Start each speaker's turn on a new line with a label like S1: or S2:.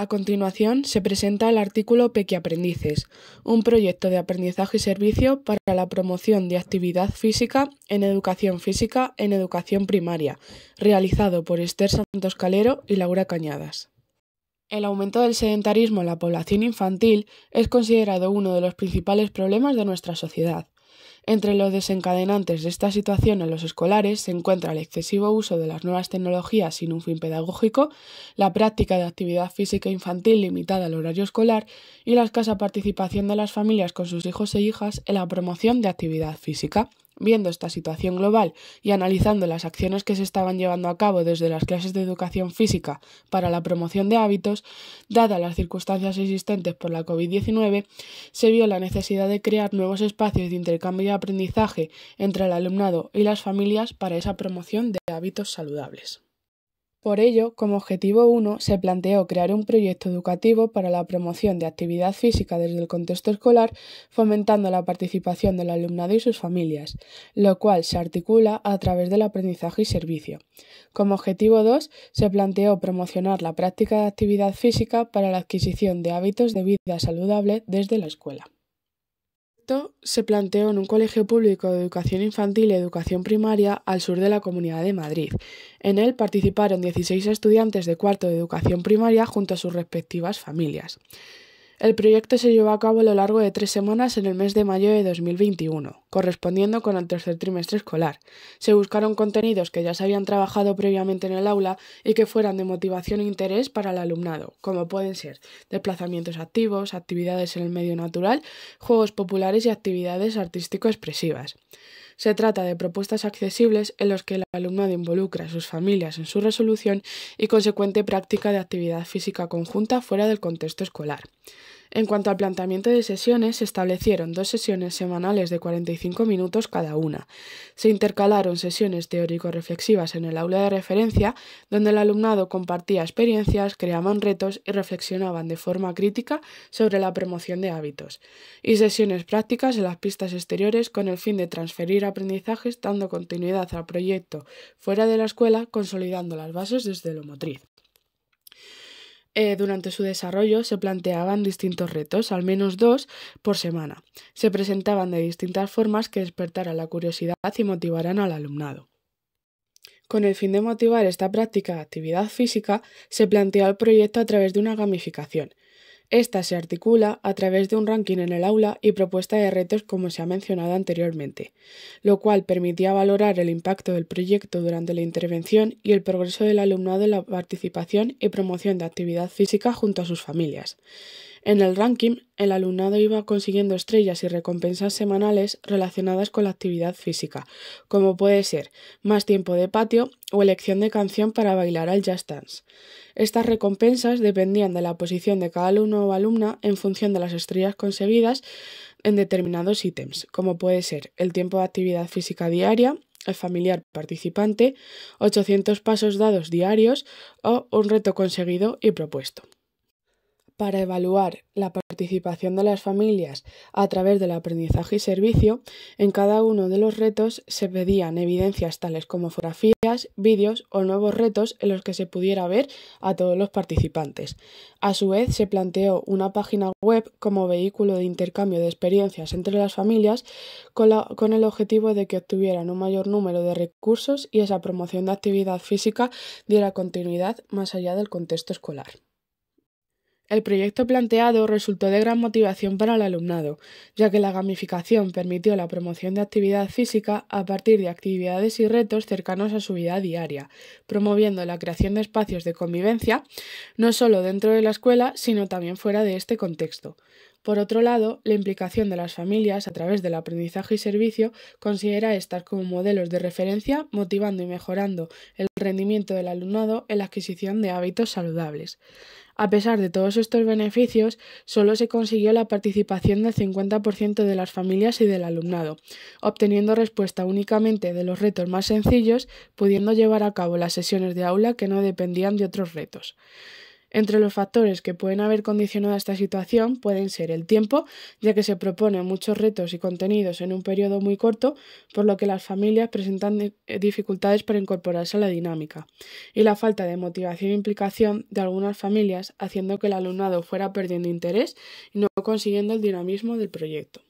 S1: A continuación se presenta el artículo aprendices, un proyecto de aprendizaje y servicio para la promoción de actividad física en educación física en educación primaria, realizado por Esther Santos Calero y Laura Cañadas. El aumento del sedentarismo en la población infantil es considerado uno de los principales problemas de nuestra sociedad. Entre los desencadenantes de esta situación en los escolares se encuentra el excesivo uso de las nuevas tecnologías sin un fin pedagógico, la práctica de actividad física infantil limitada al horario escolar y la escasa participación de las familias con sus hijos e hijas en la promoción de actividad física. Viendo esta situación global y analizando las acciones que se estaban llevando a cabo desde las clases de educación física para la promoción de hábitos, dadas las circunstancias existentes por la COVID-19, se vio la necesidad de crear nuevos espacios de intercambio y aprendizaje entre el alumnado y las familias para esa promoción de hábitos saludables. Por ello, como objetivo 1, se planteó crear un proyecto educativo para la promoción de actividad física desde el contexto escolar, fomentando la participación del alumnado y sus familias, lo cual se articula a través del aprendizaje y servicio. Como objetivo 2, se planteó promocionar la práctica de actividad física para la adquisición de hábitos de vida saludable desde la escuela se planteó en un colegio público de educación infantil y educación primaria al sur de la Comunidad de Madrid. En él participaron 16 estudiantes de cuarto de educación primaria junto a sus respectivas familias. El proyecto se llevó a cabo a lo largo de tres semanas en el mes de mayo de 2021 correspondiendo con el tercer trimestre escolar. Se buscaron contenidos que ya se habían trabajado previamente en el aula y que fueran de motivación e interés para el alumnado, como pueden ser desplazamientos activos, actividades en el medio natural, juegos populares y actividades artístico-expresivas. Se trata de propuestas accesibles en las que el alumnado involucra a sus familias en su resolución y consecuente práctica de actividad física conjunta fuera del contexto escolar. En cuanto al planteamiento de sesiones, se establecieron dos sesiones semanales de 45 minutos cada una. Se intercalaron sesiones teórico-reflexivas en el aula de referencia, donde el alumnado compartía experiencias, creaban retos y reflexionaban de forma crítica sobre la promoción de hábitos. Y sesiones prácticas en las pistas exteriores con el fin de transferir aprendizajes dando continuidad al proyecto fuera de la escuela, consolidando las bases desde lo motriz. Eh, durante su desarrollo se planteaban distintos retos, al menos dos por semana. Se presentaban de distintas formas que despertaran la curiosidad y motivaran al alumnado. Con el fin de motivar esta práctica de actividad física, se planteó el proyecto a través de una gamificación, esta se articula a través de un ranking en el aula y propuesta de retos como se ha mencionado anteriormente, lo cual permitía valorar el impacto del proyecto durante la intervención y el progreso del alumnado en la participación y promoción de actividad física junto a sus familias. En el ranking, el alumnado iba consiguiendo estrellas y recompensas semanales relacionadas con la actividad física, como puede ser más tiempo de patio o elección de canción para bailar al jazz dance. Estas recompensas dependían de la posición de cada alumno o alumna en función de las estrellas conseguidas en determinados ítems, como puede ser el tiempo de actividad física diaria, el familiar participante, 800 pasos dados diarios o un reto conseguido y propuesto para evaluar la participación de las familias a través del aprendizaje y servicio, en cada uno de los retos se pedían evidencias tales como fotografías, vídeos o nuevos retos en los que se pudiera ver a todos los participantes. A su vez, se planteó una página web como vehículo de intercambio de experiencias entre las familias con, el objetivo de que obtuvieran un mayor número de recursos y esa promoción de actividad física diera continuidad más allá del contexto escolar. El proyecto planteado resultó de gran motivación para el alumnado, ya que la gamificación permitió la promoción de actividad física a partir de actividades y retos cercanos a su vida diaria, promoviendo la creación de espacios de convivencia, no solo dentro de la escuela, sino también fuera de este contexto. Por otro lado, la implicación de las familias a través del aprendizaje y servicio considera estar como modelos de referencia, motivando y mejorando el rendimiento del alumnado en la adquisición de hábitos saludables. A pesar de todos estos beneficios, solo se consiguió la participación del 50% de las familias y del alumnado, obteniendo respuesta únicamente de los retos más sencillos, pudiendo llevar a cabo las sesiones de aula que no dependían de otros retos. Entre los factores que pueden haber condicionado esta situación pueden ser el tiempo, ya que se proponen muchos retos y contenidos en un periodo muy corto, por lo que las familias presentan eh, dificultades para incorporarse a la dinámica, y la falta de motivación e implicación de algunas familias haciendo que el alumnado fuera perdiendo interés y no consiguiendo el dinamismo del proyecto.